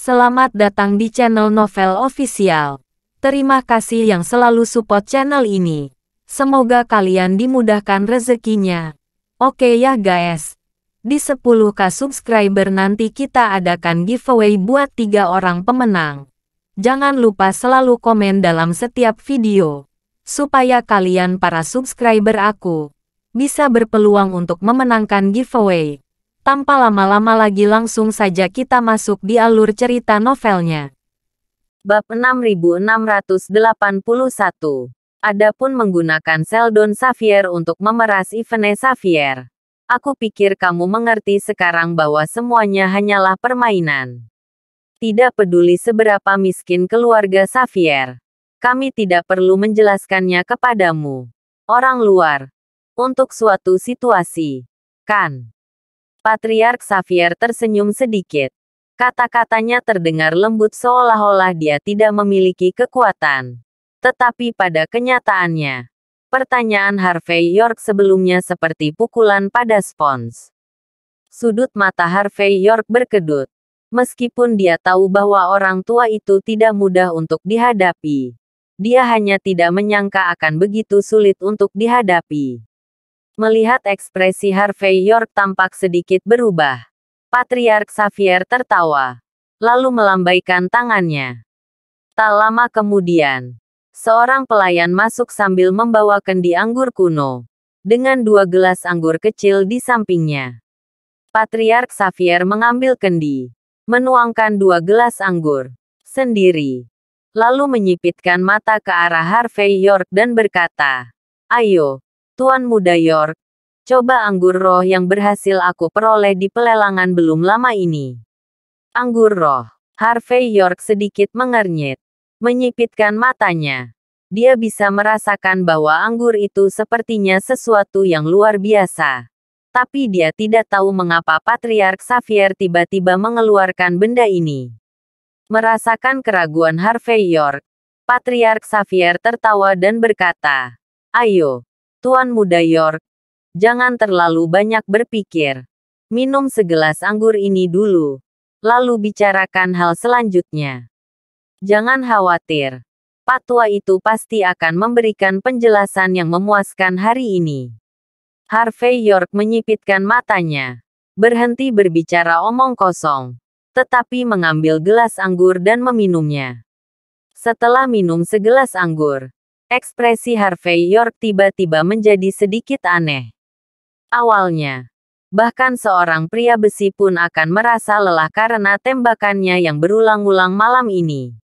Selamat datang di channel Novel Official. Terima kasih yang selalu support channel ini. Semoga kalian dimudahkan rezekinya. Oke ya guys. Di 10k subscriber nanti kita adakan giveaway buat tiga orang pemenang. Jangan lupa selalu komen dalam setiap video. Supaya kalian para subscriber aku bisa berpeluang untuk memenangkan giveaway. Tanpa lama-lama lagi langsung saja kita masuk di alur cerita novelnya. Bab 6681 Adapun menggunakan Seldon Xavier untuk memeras Ivene Xavier. Aku pikir kamu mengerti sekarang bahwa semuanya hanyalah permainan. Tidak peduli seberapa miskin keluarga Xavier. Kami tidak perlu menjelaskannya kepadamu. Orang luar. Untuk suatu situasi. Kan. Patriark Xavier tersenyum sedikit. Kata-katanya terdengar lembut seolah-olah dia tidak memiliki kekuatan. Tetapi pada kenyataannya, pertanyaan Harvey York sebelumnya seperti pukulan pada spons. Sudut mata Harvey York berkedut. Meskipun dia tahu bahwa orang tua itu tidak mudah untuk dihadapi, dia hanya tidak menyangka akan begitu sulit untuk dihadapi. Melihat ekspresi Harvey York tampak sedikit berubah. Patriark Xavier tertawa. Lalu melambaikan tangannya. Tak lama kemudian, seorang pelayan masuk sambil membawa kendi anggur kuno. Dengan dua gelas anggur kecil di sampingnya. Patriark Xavier mengambil kendi. Menuangkan dua gelas anggur. Sendiri lalu menyipitkan mata ke arah Harvey York dan berkata, Ayo, Tuan Muda York, coba anggur roh yang berhasil aku peroleh di pelelangan belum lama ini. Anggur roh. Harvey York sedikit mengernyit. Menyipitkan matanya. Dia bisa merasakan bahwa anggur itu sepertinya sesuatu yang luar biasa. Tapi dia tidak tahu mengapa Patriark Xavier tiba-tiba mengeluarkan benda ini. Merasakan keraguan Harvey York, Patriark Xavier tertawa dan berkata, Ayo, Tuan Muda York, jangan terlalu banyak berpikir. Minum segelas anggur ini dulu, lalu bicarakan hal selanjutnya. Jangan khawatir, patwa itu pasti akan memberikan penjelasan yang memuaskan hari ini. Harvey York menyipitkan matanya, berhenti berbicara omong kosong, tetapi mengambil gelas anggur dan meminumnya. Setelah minum segelas anggur, Ekspresi Harvey York tiba-tiba menjadi sedikit aneh. Awalnya, bahkan seorang pria besi pun akan merasa lelah karena tembakannya yang berulang-ulang malam ini.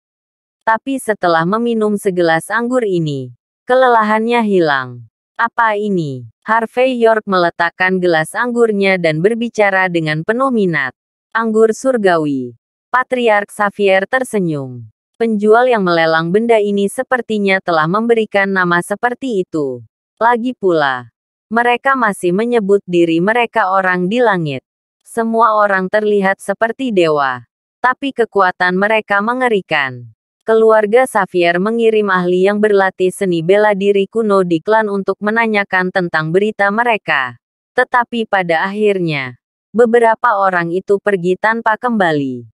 Tapi setelah meminum segelas anggur ini, kelelahannya hilang. Apa ini? Harvey York meletakkan gelas anggurnya dan berbicara dengan penuh minat. Anggur surgawi. Patriark Xavier tersenyum. Penjual yang melelang benda ini sepertinya telah memberikan nama seperti itu. Lagi pula, mereka masih menyebut diri mereka orang di langit. Semua orang terlihat seperti dewa, tapi kekuatan mereka mengerikan. Keluarga Xavier mengirim ahli yang berlatih seni bela diri kuno di klan untuk menanyakan tentang berita mereka. Tetapi pada akhirnya, beberapa orang itu pergi tanpa kembali.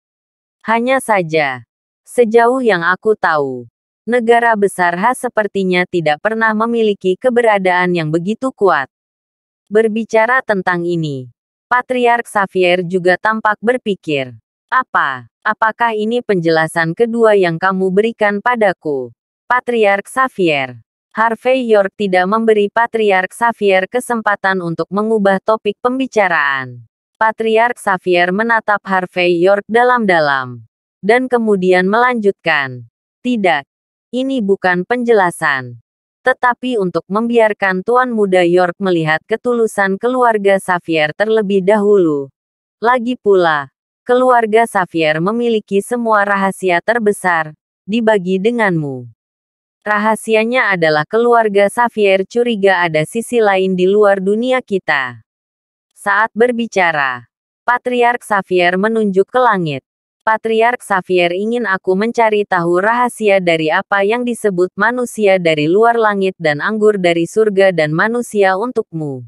Hanya saja, Sejauh yang aku tahu, negara besar khas sepertinya tidak pernah memiliki keberadaan yang begitu kuat. Berbicara tentang ini, Patriark Xavier juga tampak berpikir, "Apa? Apakah ini penjelasan kedua yang kamu berikan padaku?" Patriark Xavier. Harvey York tidak memberi Patriark Xavier kesempatan untuk mengubah topik pembicaraan. Patriark Xavier menatap Harvey York dalam-dalam. Dan kemudian melanjutkan. Tidak. Ini bukan penjelasan. Tetapi untuk membiarkan Tuan Muda York melihat ketulusan keluarga Xavier terlebih dahulu. Lagi pula, keluarga Xavier memiliki semua rahasia terbesar, dibagi denganmu. Rahasianya adalah keluarga Xavier curiga ada sisi lain di luar dunia kita. Saat berbicara, Patriark Xavier menunjuk ke langit. Patriark Xavier ingin aku mencari tahu rahasia dari apa yang disebut manusia dari luar langit dan anggur dari surga dan manusia untukmu.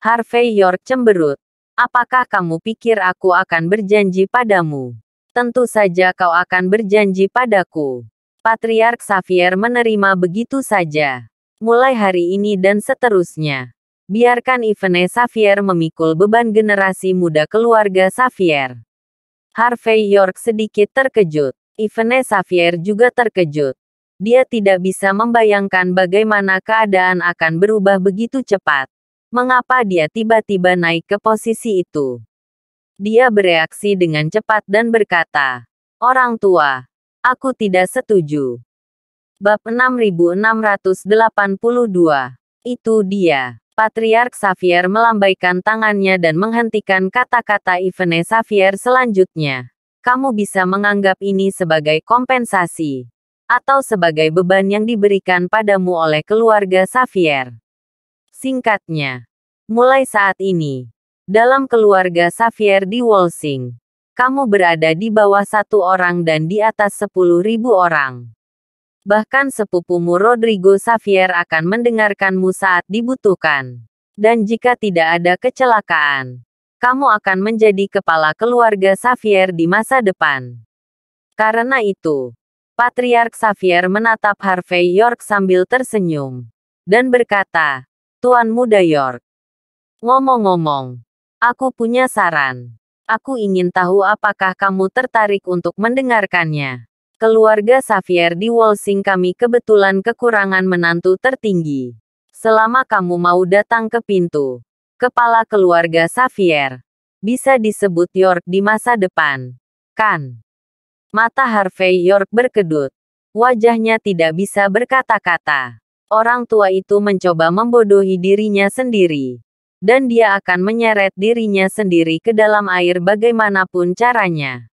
Harvey York cemberut. Apakah kamu pikir aku akan berjanji padamu? Tentu saja kau akan berjanji padaku. Patriark Xavier menerima begitu saja. Mulai hari ini dan seterusnya. Biarkan Ivene Xavier memikul beban generasi muda keluarga Xavier. Harvey York sedikit terkejut. Ivane Xavier juga terkejut. Dia tidak bisa membayangkan bagaimana keadaan akan berubah begitu cepat. Mengapa dia tiba-tiba naik ke posisi itu? Dia bereaksi dengan cepat dan berkata, Orang tua, aku tidak setuju. Bab 6682. Itu dia. Patriark Xavier melambaikan tangannya dan menghentikan kata-kata Ivene Xavier selanjutnya. Kamu bisa menganggap ini sebagai kompensasi atau sebagai beban yang diberikan padamu oleh keluarga Xavier. Singkatnya, mulai saat ini, dalam keluarga Xavier di Walsing, kamu berada di bawah satu orang dan di atas sepuluh ribu orang. Bahkan sepupumu Rodrigo Xavier akan mendengarkanmu saat dibutuhkan. Dan jika tidak ada kecelakaan, kamu akan menjadi kepala keluarga Xavier di masa depan. Karena itu, Patriark Xavier menatap Harvey York sambil tersenyum. Dan berkata, Tuan Muda York. Ngomong-ngomong, aku punya saran. Aku ingin tahu apakah kamu tertarik untuk mendengarkannya. Keluarga Xavier di Walsing kami kebetulan kekurangan menantu tertinggi. Selama kamu mau datang ke pintu. Kepala keluarga Xavier. Bisa disebut York di masa depan. Kan? Mata Harvey York berkedut. Wajahnya tidak bisa berkata-kata. Orang tua itu mencoba membodohi dirinya sendiri. Dan dia akan menyeret dirinya sendiri ke dalam air bagaimanapun caranya.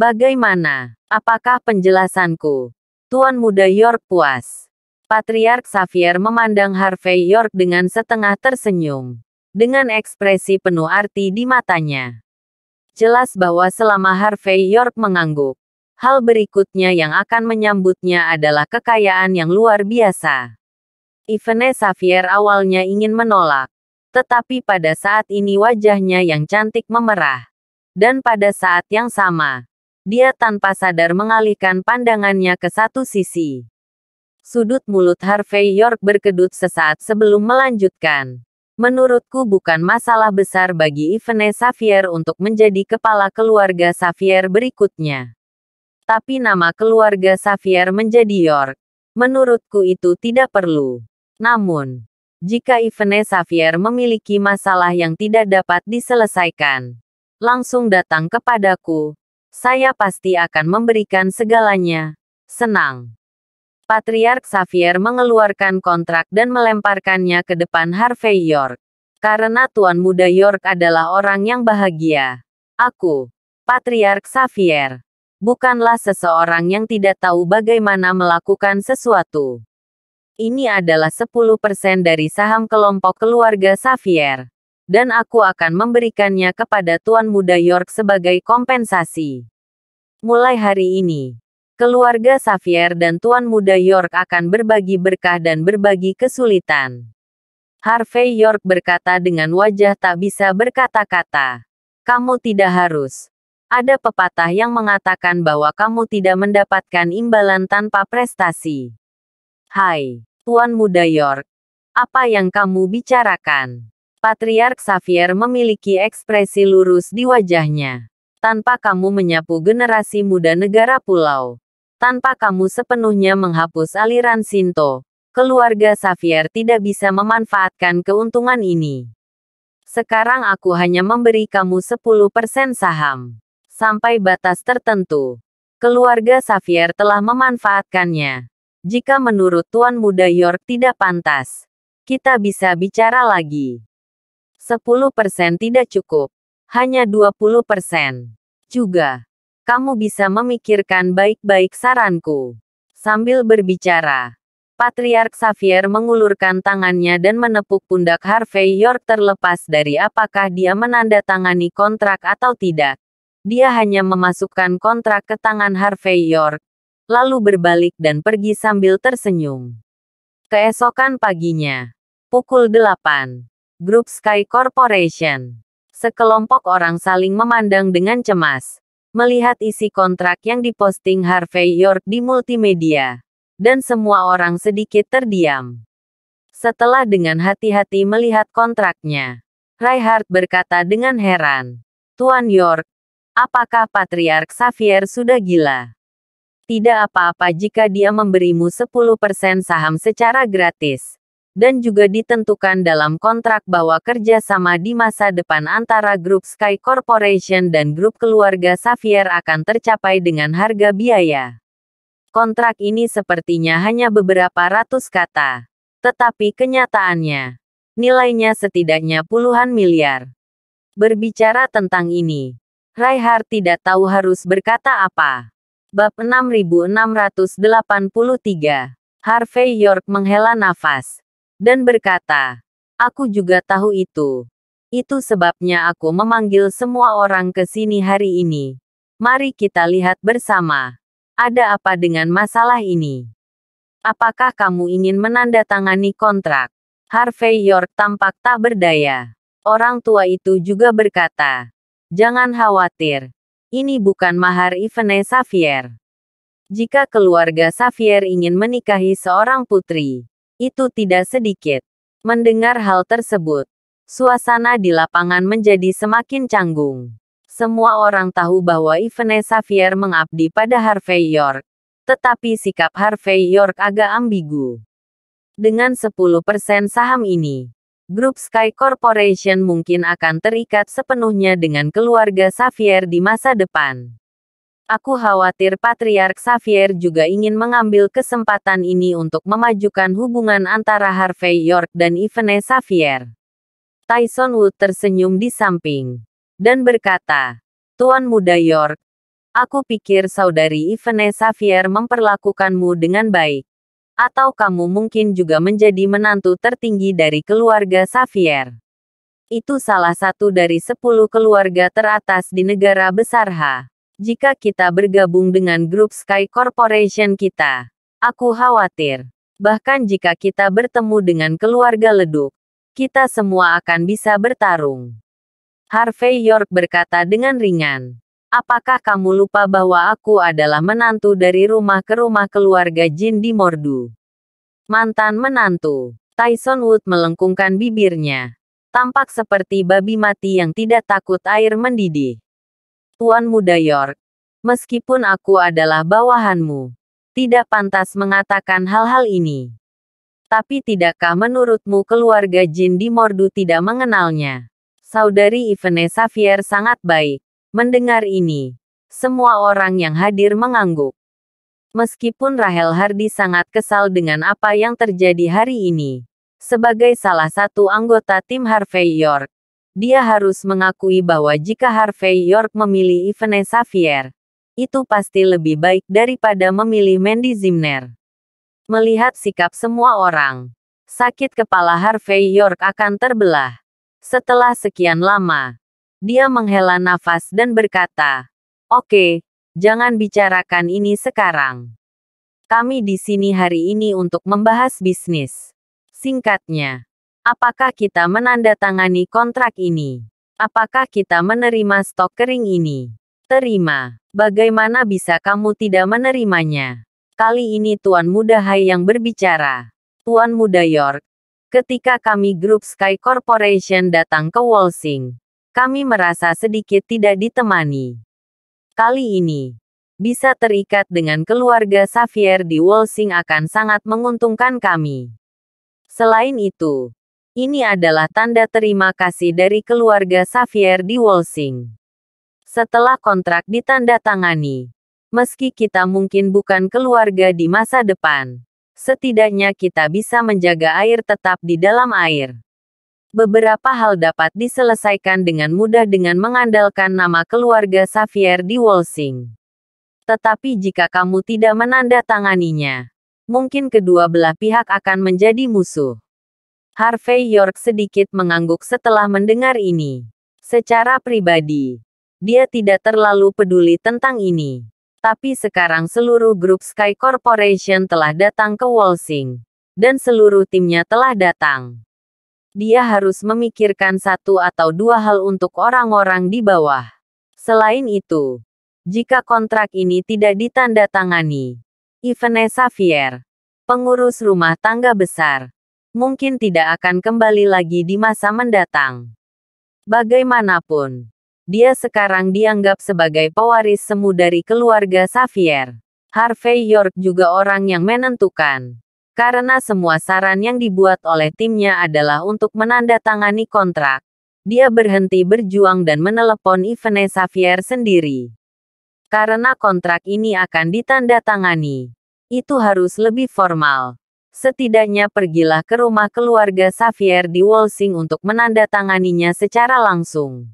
Bagaimana? Apakah penjelasanku? Tuan muda York puas. Patriark Xavier memandang Harvey York dengan setengah tersenyum. Dengan ekspresi penuh arti di matanya. Jelas bahwa selama Harvey York mengangguk, hal berikutnya yang akan menyambutnya adalah kekayaan yang luar biasa. Ivene Xavier awalnya ingin menolak, tetapi pada saat ini wajahnya yang cantik memerah. Dan pada saat yang sama, dia tanpa sadar mengalihkan pandangannya ke satu sisi. Sudut mulut Harvey York berkedut sesaat sebelum melanjutkan. Menurutku bukan masalah besar bagi Ivane Xavier untuk menjadi kepala keluarga Xavier berikutnya. Tapi nama keluarga Xavier menjadi York. Menurutku itu tidak perlu. Namun, jika Ivane Xavier memiliki masalah yang tidak dapat diselesaikan, langsung datang kepadaku, saya pasti akan memberikan segalanya. Senang. Patriark Xavier mengeluarkan kontrak dan melemparkannya ke depan Harvey York. Karena Tuan Muda York adalah orang yang bahagia. Aku, Patriark Xavier, bukanlah seseorang yang tidak tahu bagaimana melakukan sesuatu ini adalah 10% dari saham kelompok keluarga Xavier dan aku akan memberikannya kepada Tuan Muda York sebagai kompensasi. Mulai hari ini, keluarga Xavier dan Tuan Muda York akan berbagi berkah dan berbagi kesulitan. Harvey York berkata dengan wajah tak bisa berkata-kata. Kamu tidak harus. Ada pepatah yang mengatakan bahwa kamu tidak mendapatkan imbalan tanpa prestasi. Hai, Tuan Muda York. Apa yang kamu bicarakan? Patriark Xavier memiliki ekspresi lurus di wajahnya. Tanpa kamu menyapu generasi muda negara pulau. Tanpa kamu sepenuhnya menghapus aliran Sinto, keluarga Xavier tidak bisa memanfaatkan keuntungan ini. Sekarang aku hanya memberi kamu 10% saham. Sampai batas tertentu, keluarga Xavier telah memanfaatkannya. Jika menurut Tuan Muda York tidak pantas, kita bisa bicara lagi. 10% tidak cukup. Hanya 20%. Juga, kamu bisa memikirkan baik-baik saranku. Sambil berbicara, Patriark Xavier mengulurkan tangannya dan menepuk pundak Harvey York terlepas dari apakah dia menandatangani kontrak atau tidak. Dia hanya memasukkan kontrak ke tangan Harvey York, lalu berbalik dan pergi sambil tersenyum. Keesokan paginya, pukul 8, Grup Sky Corporation. Sekelompok orang saling memandang dengan cemas, melihat isi kontrak yang diposting Harvey York di multimedia, dan semua orang sedikit terdiam. Setelah dengan hati-hati melihat kontraknya, Reinhardt berkata dengan heran, Tuan York, apakah Patriark Xavier sudah gila? Tidak apa-apa jika dia memberimu 10% saham secara gratis dan juga ditentukan dalam kontrak bahwa kerjasama di masa depan antara grup Sky Corporation dan grup keluarga Xavier akan tercapai dengan harga biaya. Kontrak ini sepertinya hanya beberapa ratus kata. Tetapi kenyataannya, nilainya setidaknya puluhan miliar. Berbicara tentang ini, Reinhardt tidak tahu harus berkata apa. Bab 6683. Harvey York menghela nafas dan berkata, "Aku juga tahu itu. Itu sebabnya aku memanggil semua orang ke sini hari ini. Mari kita lihat bersama, ada apa dengan masalah ini. Apakah kamu ingin menandatangani kontrak?" Harvey York tampak tak berdaya. Orang tua itu juga berkata, "Jangan khawatir, ini bukan mahar Ivene Xavier." Jika keluarga Xavier ingin menikahi seorang putri, itu tidak sedikit. Mendengar hal tersebut, suasana di lapangan menjadi semakin canggung. Semua orang tahu bahwa Ivane Xavier mengabdi pada Harvey York. Tetapi sikap Harvey York agak ambigu. Dengan 10% saham ini, grup Sky Corporation mungkin akan terikat sepenuhnya dengan keluarga Xavier di masa depan. Aku khawatir Patriark Xavier juga ingin mengambil kesempatan ini untuk memajukan hubungan antara Harvey York dan Ivane Xavier. Tyson Wood tersenyum di samping dan berkata, Tuan Muda York, aku pikir saudari Ivane Xavier memperlakukanmu dengan baik. Atau kamu mungkin juga menjadi menantu tertinggi dari keluarga Xavier itu salah satu dari sepuluh keluarga teratas di negara besar H. Jika kita bergabung dengan grup Sky Corporation kita, aku khawatir. Bahkan jika kita bertemu dengan keluarga leduk, kita semua akan bisa bertarung. Harvey York berkata dengan ringan. Apakah kamu lupa bahwa aku adalah menantu dari rumah ke rumah keluarga Jin di Mordu? Mantan menantu, Tyson Wood melengkungkan bibirnya. Tampak seperti babi mati yang tidak takut air mendidih. Tuan Muda York. Meskipun aku adalah bawahanmu, tidak pantas mengatakan hal-hal ini. Tapi tidakkah menurutmu keluarga Jin di Mordu tidak mengenalnya? Saudari Ivene Xavier sangat baik. Mendengar ini, semua orang yang hadir mengangguk. Meskipun Rahel Hardy sangat kesal dengan apa yang terjadi hari ini. Sebagai salah satu anggota tim Harvey York, dia harus mengakui bahwa jika Harvey York memilih Ivane Xavier, itu pasti lebih baik daripada memilih Mandy Zimner. Melihat sikap semua orang, sakit kepala Harvey York akan terbelah. Setelah sekian lama, dia menghela nafas dan berkata, Oke, jangan bicarakan ini sekarang. Kami di sini hari ini untuk membahas bisnis. Singkatnya, Apakah kita menandatangani kontrak ini? Apakah kita menerima stok kering ini? Terima. Bagaimana bisa kamu tidak menerimanya? Kali ini Tuan Muda Hai yang berbicara. Tuan Muda York, ketika kami grup Sky Corporation datang ke Walsing, kami merasa sedikit tidak ditemani. Kali ini, bisa terikat dengan keluarga Xavier di Walsing akan sangat menguntungkan kami. Selain itu, ini adalah tanda terima kasih dari keluarga Xavier di Walsing. Setelah kontrak ditandatangani, meski kita mungkin bukan keluarga di masa depan, setidaknya kita bisa menjaga air tetap di dalam air. Beberapa hal dapat diselesaikan dengan mudah dengan mengandalkan nama keluarga Xavier di Walsing. Tetapi jika kamu tidak menandatanganinya, mungkin kedua belah pihak akan menjadi musuh. Harvey York sedikit mengangguk setelah mendengar ini. Secara pribadi, dia tidak terlalu peduli tentang ini. Tapi sekarang seluruh grup Sky Corporation telah datang ke Walsing. Dan seluruh timnya telah datang. Dia harus memikirkan satu atau dua hal untuk orang-orang di bawah. Selain itu, jika kontrak ini tidak ditandatangani, Ivanessa Fier, pengurus rumah tangga besar, mungkin tidak akan kembali lagi di masa mendatang. Bagaimanapun, dia sekarang dianggap sebagai pewaris semu dari keluarga Xavier. Harvey York juga orang yang menentukan. Karena semua saran yang dibuat oleh timnya adalah untuk menandatangani kontrak, dia berhenti berjuang dan menelepon Ivane Xavier sendiri. Karena kontrak ini akan ditandatangani, itu harus lebih formal. Setidaknya pergilah ke rumah keluarga Xavier di Walsing untuk menandatanganinya secara langsung.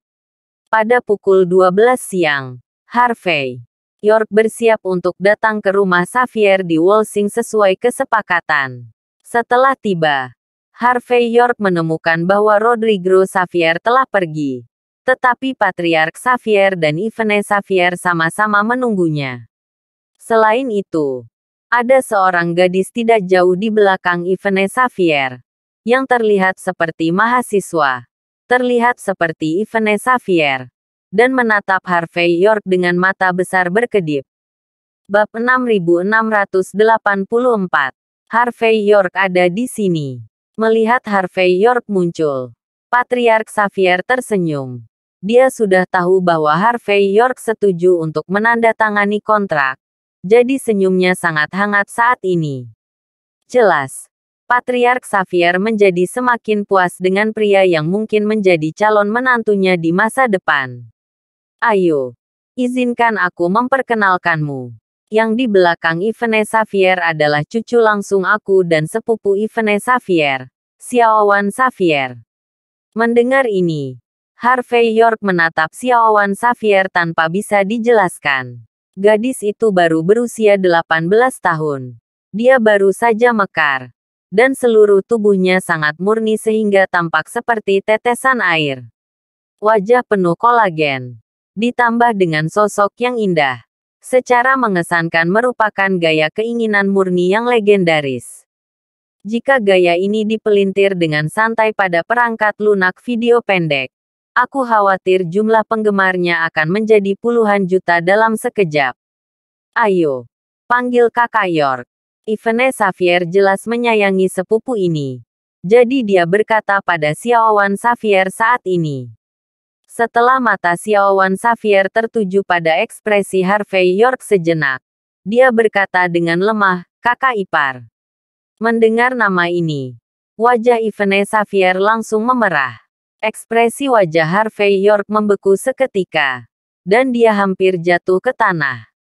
Pada pukul 12 siang, Harvey York bersiap untuk datang ke rumah Xavier di Walsing sesuai kesepakatan. Setelah tiba, Harvey York menemukan bahwa Rodrigo Xavier telah pergi. Tetapi Patriark Xavier dan Ivene Xavier sama-sama menunggunya. Selain itu, ada seorang gadis tidak jauh di belakang Ivane Xavier. Yang terlihat seperti mahasiswa. Terlihat seperti Ivane Xavier. Dan menatap Harvey York dengan mata besar berkedip. Bab 6684. Harvey York ada di sini. Melihat Harvey York muncul. Patriark Xavier tersenyum dia sudah tahu bahwa Harvey York setuju untuk menandatangani kontrak, jadi senyumnya sangat hangat saat ini. Jelas, Patriark Xavier menjadi semakin puas dengan pria yang mungkin menjadi calon menantunya di masa depan. Ayo, izinkan aku memperkenalkanmu. Yang di belakang Ivene Xavier adalah cucu langsung aku dan sepupu Ivene Xavier, Xiaowan Xavier. Mendengar ini, Harvey York menatap Xiaowan Xavier tanpa bisa dijelaskan. Gadis itu baru berusia 18 tahun. Dia baru saja mekar. Dan seluruh tubuhnya sangat murni sehingga tampak seperti tetesan air. Wajah penuh kolagen. Ditambah dengan sosok yang indah. Secara mengesankan merupakan gaya keinginan murni yang legendaris. Jika gaya ini dipelintir dengan santai pada perangkat lunak video pendek, Aku khawatir jumlah penggemarnya akan menjadi puluhan juta dalam sekejap. Ayo, panggil kakak York. Ivene Xavier jelas menyayangi sepupu ini. Jadi dia berkata pada Xiaowan Xavier saat ini. Setelah mata Xiaowan Xavier tertuju pada ekspresi Harvey York sejenak, dia berkata dengan lemah, kakak ipar. Mendengar nama ini, wajah Ivene Xavier langsung memerah. Ekspresi wajah Harvey York membeku seketika. Dan dia hampir jatuh ke tanah.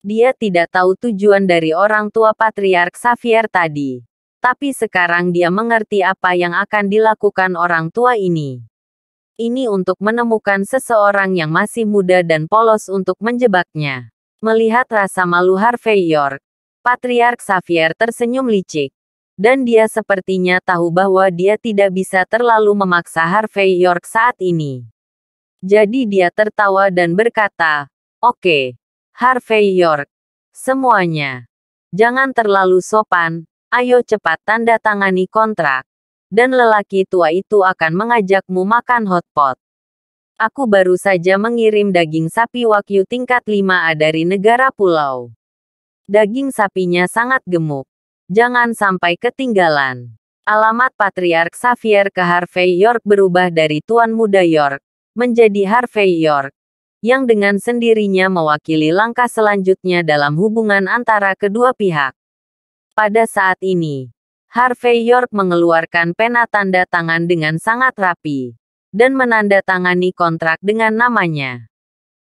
Dia tidak tahu tujuan dari orang tua patriark Xavier tadi. Tapi sekarang dia mengerti apa yang akan dilakukan orang tua ini. Ini untuk menemukan seseorang yang masih muda dan polos untuk menjebaknya. Melihat rasa malu Harvey York, Patriark Xavier tersenyum licik dan dia sepertinya tahu bahwa dia tidak bisa terlalu memaksa Harvey York saat ini. Jadi dia tertawa dan berkata, Oke, okay, Harvey York, semuanya. Jangan terlalu sopan, ayo cepat tanda tangani kontrak. Dan lelaki tua itu akan mengajakmu makan hotpot. Aku baru saja mengirim daging sapi wagyu tingkat 5A dari negara pulau. Daging sapinya sangat gemuk Jangan sampai ketinggalan. Alamat Patriark Xavier ke Harvey York berubah dari Tuan Muda York menjadi Harvey York, yang dengan sendirinya mewakili langkah selanjutnya dalam hubungan antara kedua pihak. Pada saat ini, Harvey York mengeluarkan pena tanda tangan dengan sangat rapi dan menandatangani kontrak dengan namanya.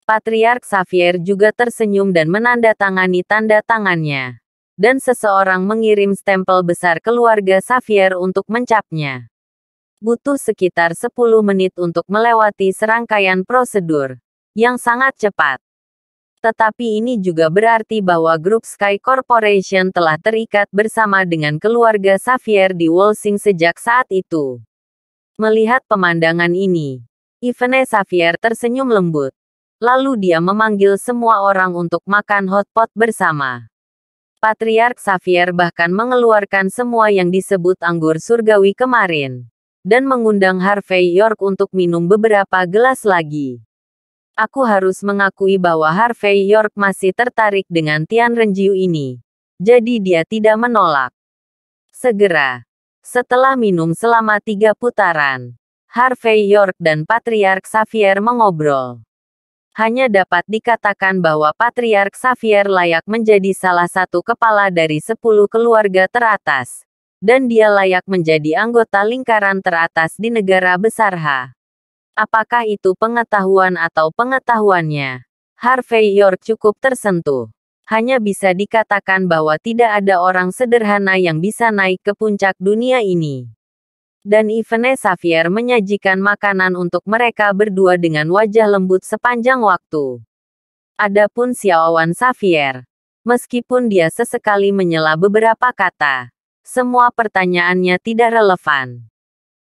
Patriark Xavier juga tersenyum dan menandatangani tanda tangannya dan seseorang mengirim stempel besar keluarga Xavier untuk mencapnya. Butuh sekitar 10 menit untuk melewati serangkaian prosedur yang sangat cepat. Tetapi ini juga berarti bahwa grup Sky Corporation telah terikat bersama dengan keluarga Xavier di Walsing sejak saat itu. Melihat pemandangan ini, Ivane Xavier tersenyum lembut. Lalu dia memanggil semua orang untuk makan hotpot bersama. Patriark Xavier bahkan mengeluarkan semua yang disebut anggur surgawi kemarin. Dan mengundang Harvey York untuk minum beberapa gelas lagi. Aku harus mengakui bahwa Harvey York masih tertarik dengan Tian Renjiu ini. Jadi dia tidak menolak. Segera. Setelah minum selama tiga putaran, Harvey York dan Patriark Xavier mengobrol hanya dapat dikatakan bahwa Patriark Xavier layak menjadi salah satu kepala dari sepuluh keluarga teratas. Dan dia layak menjadi anggota lingkaran teratas di negara besar H. Apakah itu pengetahuan atau pengetahuannya? Harvey York cukup tersentuh hanya bisa dikatakan bahwa tidak ada orang sederhana yang bisa naik ke puncak dunia ini dan Ivane Xavier menyajikan makanan untuk mereka berdua dengan wajah lembut sepanjang waktu. Adapun Siawan Xavier, meskipun dia sesekali menyela beberapa kata, semua pertanyaannya tidak relevan.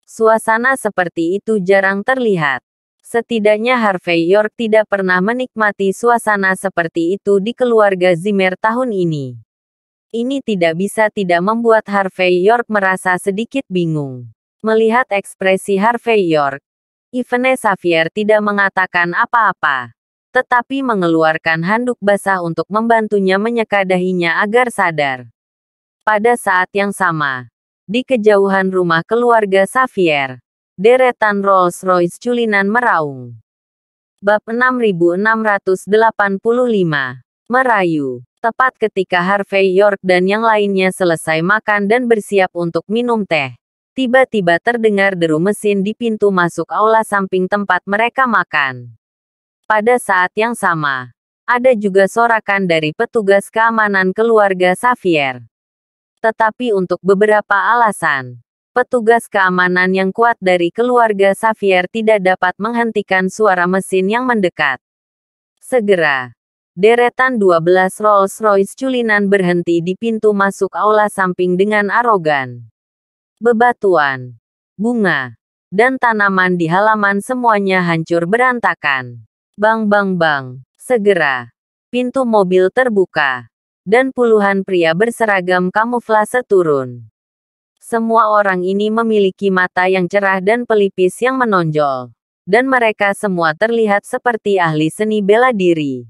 Suasana seperti itu jarang terlihat. Setidaknya Harvey York tidak pernah menikmati suasana seperti itu di keluarga Zimmer tahun ini. Ini tidak bisa tidak membuat Harvey York merasa sedikit bingung Melihat ekspresi Harvey York, Ivene Xavier tidak mengatakan apa-apa. Tetapi mengeluarkan handuk basah untuk membantunya menyeka dahinya agar sadar. Pada saat yang sama, di kejauhan rumah keluarga Xavier, deretan Rolls-Royce culinan meraung. Bab 6685 Merayu Tepat ketika Harvey York dan yang lainnya selesai makan dan bersiap untuk minum teh, tiba-tiba terdengar deru mesin di pintu masuk aula samping tempat mereka makan. Pada saat yang sama, ada juga sorakan dari petugas keamanan keluarga Xavier. Tetapi untuk beberapa alasan, petugas keamanan yang kuat dari keluarga Xavier tidak dapat menghentikan suara mesin yang mendekat. Segera, deretan 12 Rolls-Royce culinan berhenti di pintu masuk aula samping dengan arogan bebatuan, bunga, dan tanaman di halaman semuanya hancur berantakan. Bang bang bang, segera. Pintu mobil terbuka. Dan puluhan pria berseragam kamuflase turun. Semua orang ini memiliki mata yang cerah dan pelipis yang menonjol. Dan mereka semua terlihat seperti ahli seni bela diri.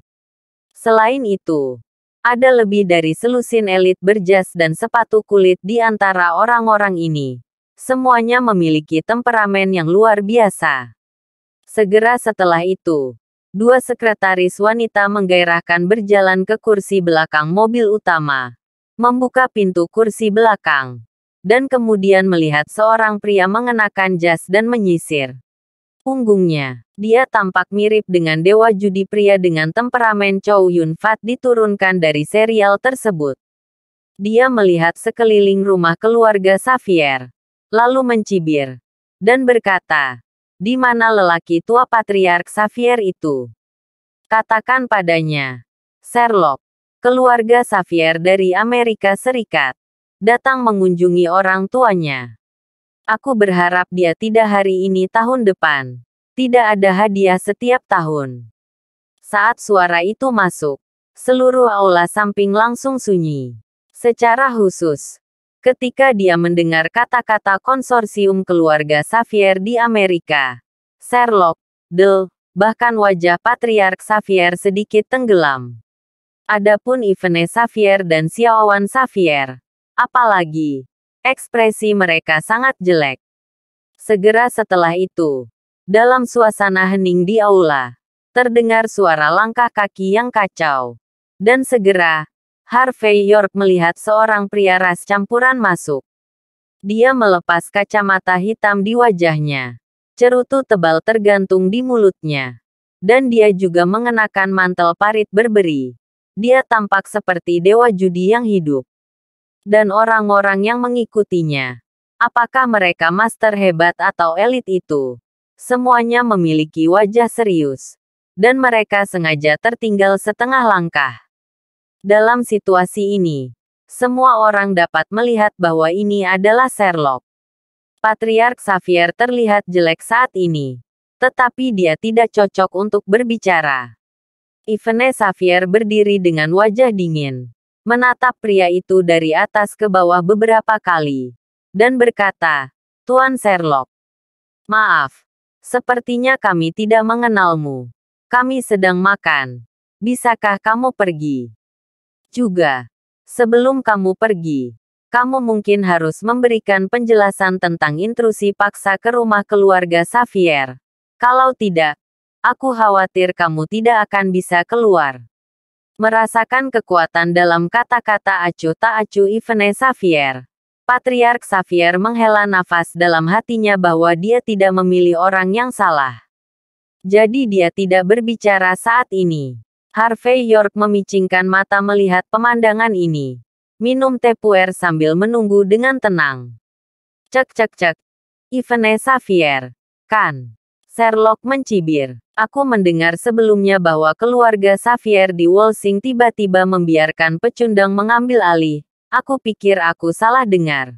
Selain itu, ada lebih dari selusin elit berjas dan sepatu kulit di antara orang-orang ini. Semuanya memiliki temperamen yang luar biasa. Segera setelah itu, dua sekretaris wanita menggairahkan berjalan ke kursi belakang mobil utama, membuka pintu kursi belakang, dan kemudian melihat seorang pria mengenakan jas dan menyisir punggungnya. Dia tampak mirip dengan dewa judi pria dengan temperamen Chow Yun Fat diturunkan dari serial tersebut. Dia melihat sekeliling rumah keluarga Xavier, lalu mencibir dan berkata, "Di mana lelaki tua patriark Xavier itu? Katakan padanya, Sherlock, keluarga Xavier dari Amerika Serikat, datang mengunjungi orang tuanya." Aku berharap dia tidak hari ini tahun depan. Tidak ada hadiah setiap tahun. Saat suara itu masuk, seluruh aula samping langsung sunyi. Secara khusus, ketika dia mendengar kata-kata konsorsium keluarga Xavier di Amerika, Sherlock, Del, bahkan wajah patriark Xavier sedikit tenggelam. Adapun Ivene Xavier dan Xiaowan Xavier, apalagi ekspresi mereka sangat jelek. Segera setelah itu, dalam suasana hening di aula, terdengar suara langkah kaki yang kacau. Dan segera, Harvey York melihat seorang pria ras campuran masuk. Dia melepas kacamata hitam di wajahnya. Cerutu tebal tergantung di mulutnya. Dan dia juga mengenakan mantel parit berberi. Dia tampak seperti dewa judi yang hidup. Dan orang-orang yang mengikutinya. Apakah mereka master hebat atau elit itu? Semuanya memiliki wajah serius. Dan mereka sengaja tertinggal setengah langkah. Dalam situasi ini, semua orang dapat melihat bahwa ini adalah Sherlock. Patriark Xavier terlihat jelek saat ini. Tetapi dia tidak cocok untuk berbicara. Ivene Xavier berdiri dengan wajah dingin. Menatap pria itu dari atas ke bawah beberapa kali. Dan berkata, Tuan Sherlock. Maaf, Sepertinya kami tidak mengenalmu. Kami sedang makan. Bisakah kamu pergi? Juga, sebelum kamu pergi, kamu mungkin harus memberikan penjelasan tentang intrusi paksa ke rumah keluarga Xavier. Kalau tidak, aku khawatir kamu tidak akan bisa keluar. Merasakan kekuatan dalam kata-kata acuh tak acuh Ivene Xavier, Patriark Xavier menghela nafas dalam hatinya bahwa dia tidak memilih orang yang salah. Jadi dia tidak berbicara saat ini. Harvey York memicingkan mata melihat pemandangan ini. Minum teh puer sambil menunggu dengan tenang. Cek cek cek. Ivene Xavier. Kan. Sherlock mencibir. Aku mendengar sebelumnya bahwa keluarga Xavier di Walsing tiba-tiba membiarkan pecundang mengambil alih, Aku pikir aku salah dengar.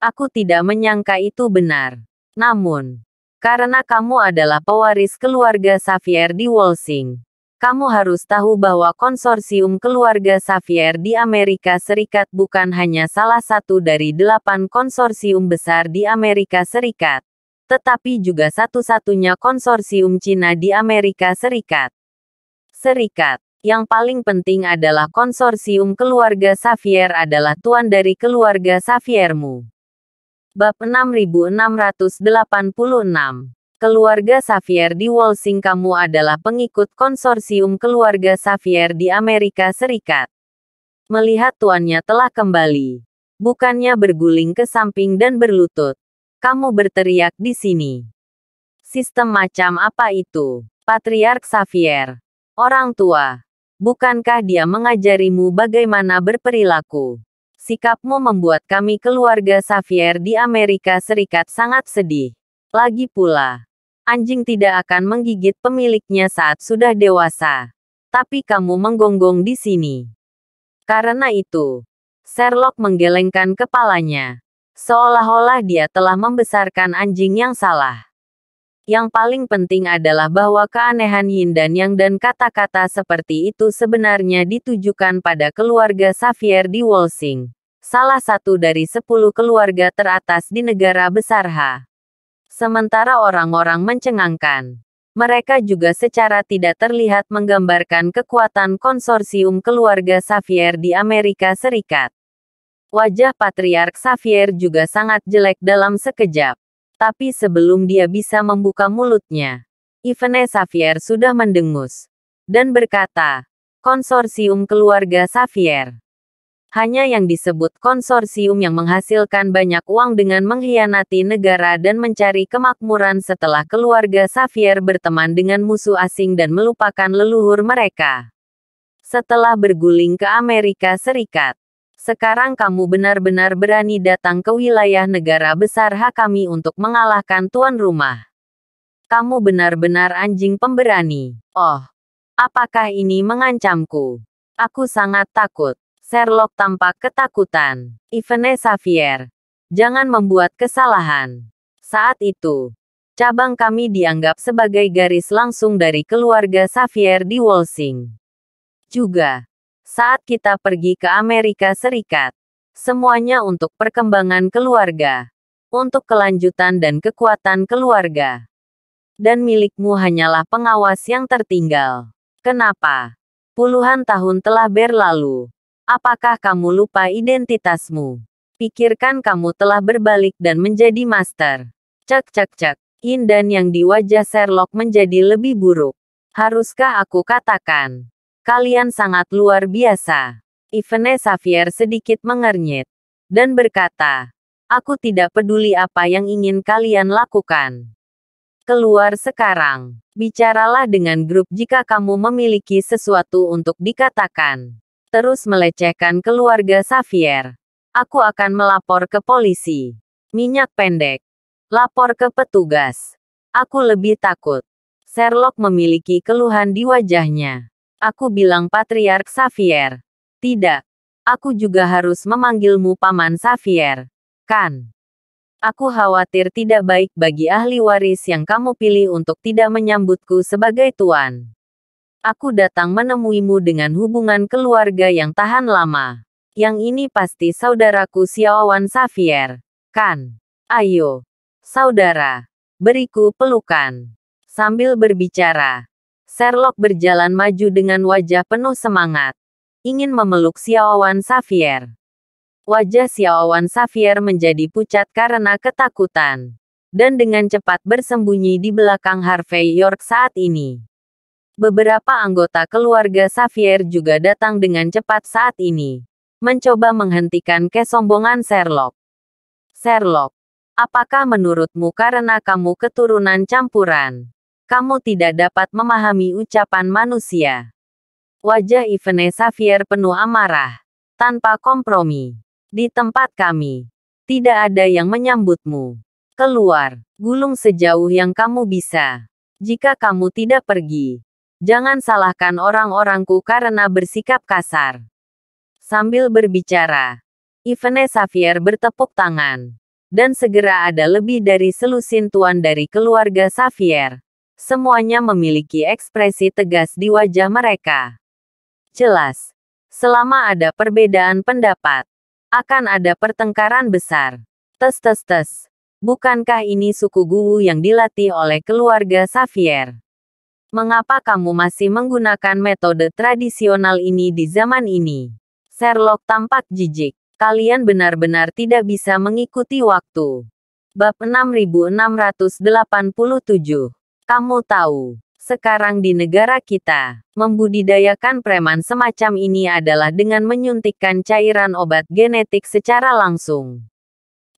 Aku tidak menyangka itu benar. Namun, karena kamu adalah pewaris keluarga Xavier di Walsing, kamu harus tahu bahwa konsorsium keluarga Xavier di Amerika Serikat bukan hanya salah satu dari delapan konsorsium besar di Amerika Serikat, tetapi juga satu-satunya konsorsium Cina di Amerika Serikat. Serikat yang paling penting adalah konsorsium keluarga Xavier adalah tuan dari keluarga Xaviermu. Bab 6686 Keluarga Xavier di Walsing kamu adalah pengikut konsorsium keluarga Xavier di Amerika Serikat. Melihat tuannya telah kembali. Bukannya berguling ke samping dan berlutut. Kamu berteriak di sini. Sistem macam apa itu? Patriark Xavier. Orang tua, Bukankah dia mengajarimu bagaimana berperilaku? Sikapmu membuat kami keluarga Xavier di Amerika Serikat sangat sedih. Lagi pula, anjing tidak akan menggigit pemiliknya saat sudah dewasa. Tapi kamu menggonggong di sini. Karena itu, Sherlock menggelengkan kepalanya. Seolah-olah dia telah membesarkan anjing yang salah. Yang paling penting adalah bahwa keanehan yin dan yang dan kata-kata seperti itu sebenarnya ditujukan pada keluarga Xavier di Walsing, salah satu dari sepuluh keluarga teratas di negara besar H. Sementara orang-orang mencengangkan, mereka juga secara tidak terlihat menggambarkan kekuatan konsorsium keluarga Xavier di Amerika Serikat. Wajah Patriark Xavier juga sangat jelek dalam sekejap tapi sebelum dia bisa membuka mulutnya, Ivane Xavier sudah mendengus dan berkata, konsorsium keluarga Xavier. Hanya yang disebut konsorsium yang menghasilkan banyak uang dengan mengkhianati negara dan mencari kemakmuran setelah keluarga Xavier berteman dengan musuh asing dan melupakan leluhur mereka. Setelah berguling ke Amerika Serikat, sekarang kamu benar-benar berani datang ke wilayah negara besar Hakami kami untuk mengalahkan tuan rumah. Kamu benar-benar anjing pemberani. Oh, apakah ini mengancamku? Aku sangat takut. Sherlock tampak ketakutan. Ivene Xavier, jangan membuat kesalahan. Saat itu, cabang kami dianggap sebagai garis langsung dari keluarga Xavier di Walsing. Juga, saat kita pergi ke Amerika Serikat. Semuanya untuk perkembangan keluarga, untuk kelanjutan dan kekuatan keluarga. Dan milikmu hanyalah pengawas yang tertinggal. Kenapa? Puluhan tahun telah berlalu. Apakah kamu lupa identitasmu? Pikirkan kamu telah berbalik dan menjadi master. Cek cek cek. Hindan yang di wajah Sherlock menjadi lebih buruk. Haruskah aku katakan? Kalian sangat luar biasa. Ivene Xavier sedikit mengernyit. Dan berkata, Aku tidak peduli apa yang ingin kalian lakukan. Keluar sekarang. Bicaralah dengan grup jika kamu memiliki sesuatu untuk dikatakan. Terus melecehkan keluarga Xavier. Aku akan melapor ke polisi. Minyak pendek. Lapor ke petugas. Aku lebih takut. Sherlock memiliki keluhan di wajahnya. Aku bilang Patriark Xavier. Tidak. Aku juga harus memanggilmu Paman Xavier. Kan? Aku khawatir tidak baik bagi ahli waris yang kamu pilih untuk tidak menyambutku sebagai tuan. Aku datang menemuimu dengan hubungan keluarga yang tahan lama. Yang ini pasti saudaraku Siawan Xavier. Kan? Ayo. Saudara. Beriku pelukan. Sambil berbicara, Sherlock berjalan maju dengan wajah penuh semangat. Ingin memeluk Xiaowan Xavier. Wajah Xiaowan Xavier menjadi pucat karena ketakutan. Dan dengan cepat bersembunyi di belakang Harvey York saat ini. Beberapa anggota keluarga Xavier juga datang dengan cepat saat ini. Mencoba menghentikan kesombongan Sherlock. Sherlock, apakah menurutmu karena kamu keturunan campuran? kamu tidak dapat memahami ucapan manusia. Wajah Ivene Xavier penuh amarah, tanpa kompromi. Di tempat kami, tidak ada yang menyambutmu. Keluar, gulung sejauh yang kamu bisa. Jika kamu tidak pergi, jangan salahkan orang-orangku karena bersikap kasar. Sambil berbicara, Ivene Xavier bertepuk tangan. Dan segera ada lebih dari selusin tuan dari keluarga Xavier, Semuanya memiliki ekspresi tegas di wajah mereka. Jelas, selama ada perbedaan pendapat, akan ada pertengkaran besar. Tes tes tes. Bukankah ini suku guru yang dilatih oleh keluarga Xavier? Mengapa kamu masih menggunakan metode tradisional ini di zaman ini? Sherlock tampak jijik. Kalian benar-benar tidak bisa mengikuti waktu. Bab 6687 kamu tahu, sekarang di negara kita, membudidayakan preman semacam ini adalah dengan menyuntikkan cairan obat genetik secara langsung.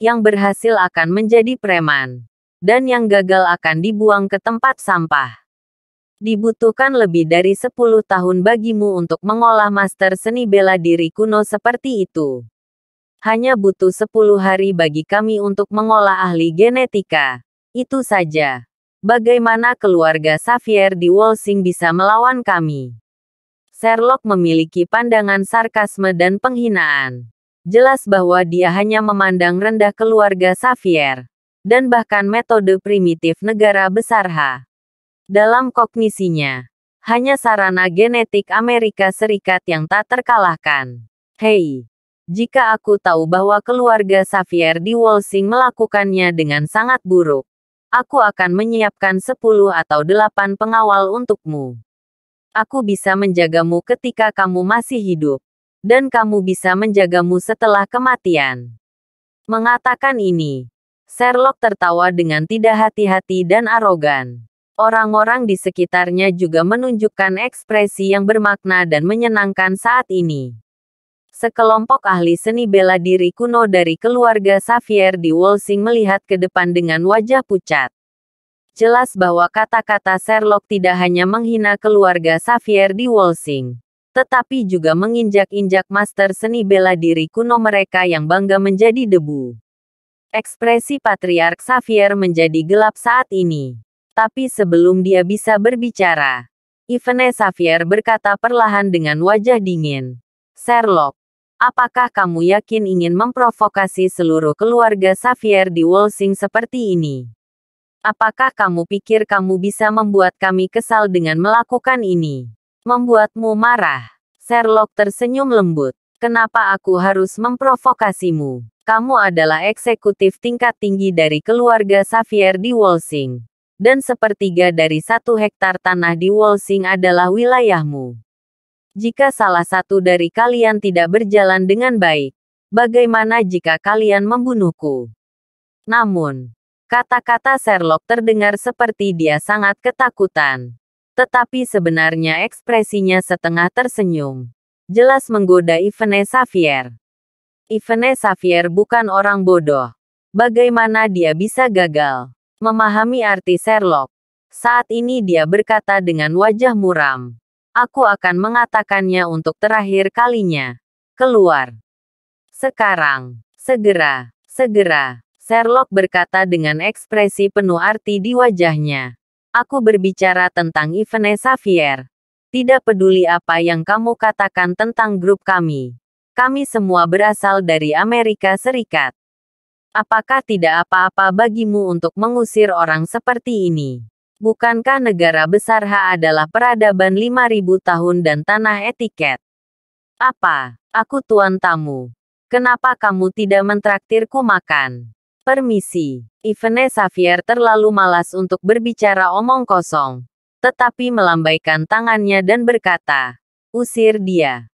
Yang berhasil akan menjadi preman, dan yang gagal akan dibuang ke tempat sampah. Dibutuhkan lebih dari 10 tahun bagimu untuk mengolah master seni bela diri kuno seperti itu. Hanya butuh 10 hari bagi kami untuk mengolah ahli genetika. Itu saja. Bagaimana keluarga Xavier di Walsing bisa melawan kami? Sherlock memiliki pandangan sarkasme dan penghinaan. Jelas bahwa dia hanya memandang rendah keluarga Xavier dan bahkan metode primitif negara besar H. Dalam kognisinya, hanya sarana genetik Amerika Serikat yang tak terkalahkan. Hei, jika aku tahu bahwa keluarga Xavier di Walsing melakukannya dengan sangat buruk, Aku akan menyiapkan sepuluh atau delapan pengawal untukmu. Aku bisa menjagamu ketika kamu masih hidup. Dan kamu bisa menjagamu setelah kematian. Mengatakan ini, Sherlock tertawa dengan tidak hati-hati dan arogan. Orang-orang di sekitarnya juga menunjukkan ekspresi yang bermakna dan menyenangkan saat ini sekelompok ahli seni bela diri kuno dari keluarga Xavier di Walsing melihat ke depan dengan wajah pucat. Jelas bahwa kata-kata Sherlock tidak hanya menghina keluarga Xavier di Walsing, tetapi juga menginjak-injak master seni bela diri kuno mereka yang bangga menjadi debu. Ekspresi patriark Xavier menjadi gelap saat ini. Tapi sebelum dia bisa berbicara, Ivane Xavier berkata perlahan dengan wajah dingin. Sherlock, Apakah kamu yakin ingin memprovokasi seluruh keluarga Xavier di Walsing seperti ini? Apakah kamu pikir kamu bisa membuat kami kesal dengan melakukan ini? Membuatmu marah? Sherlock tersenyum lembut. Kenapa aku harus memprovokasimu? Kamu adalah eksekutif tingkat tinggi dari keluarga Xavier di Walsing, Dan sepertiga dari satu hektar tanah di Walsing adalah wilayahmu. Jika salah satu dari kalian tidak berjalan dengan baik, bagaimana jika kalian membunuhku? Namun, kata-kata Sherlock terdengar seperti dia sangat ketakutan. Tetapi sebenarnya ekspresinya setengah tersenyum. Jelas menggoda Ivene Xavier. Ivene Xavier bukan orang bodoh. Bagaimana dia bisa gagal? Memahami arti Sherlock. Saat ini dia berkata dengan wajah muram. Aku akan mengatakannya untuk terakhir kalinya. Keluar. Sekarang. Segera. Segera. Sherlock berkata dengan ekspresi penuh arti di wajahnya. Aku berbicara tentang Ivane Xavier. Tidak peduli apa yang kamu katakan tentang grup kami. Kami semua berasal dari Amerika Serikat. Apakah tidak apa-apa bagimu untuk mengusir orang seperti ini? Bukankah negara besar H adalah peradaban 5000 tahun dan tanah etiket? Apa? Aku tuan tamu. Kenapa kamu tidak mentraktirku makan? Permisi. Ivene Xavier terlalu malas untuk berbicara omong kosong. Tetapi melambaikan tangannya dan berkata, Usir dia.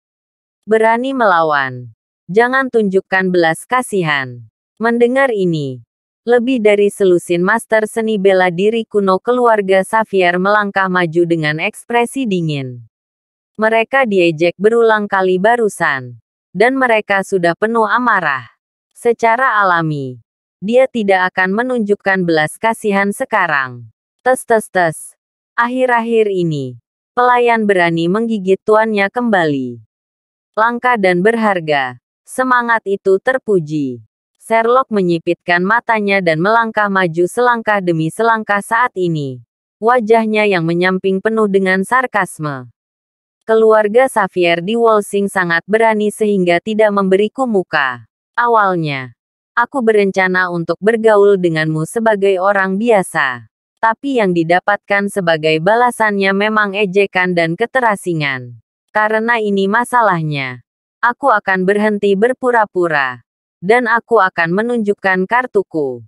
Berani melawan. Jangan tunjukkan belas kasihan. Mendengar ini, lebih dari selusin master seni bela diri kuno keluarga Xavier melangkah maju dengan ekspresi dingin. Mereka diejek berulang kali barusan. Dan mereka sudah penuh amarah. Secara alami, dia tidak akan menunjukkan belas kasihan sekarang. Tes tes tes. Akhir-akhir ini, pelayan berani menggigit tuannya kembali. Langka dan berharga, semangat itu terpuji. Sherlock menyipitkan matanya dan melangkah maju selangkah demi selangkah saat ini. Wajahnya yang menyamping penuh dengan sarkasme. Keluarga Xavier di Walsing sangat berani sehingga tidak memberiku muka. Awalnya, aku berencana untuk bergaul denganmu sebagai orang biasa. Tapi yang didapatkan sebagai balasannya memang ejekan dan keterasingan. Karena ini masalahnya. Aku akan berhenti berpura-pura dan aku akan menunjukkan kartuku.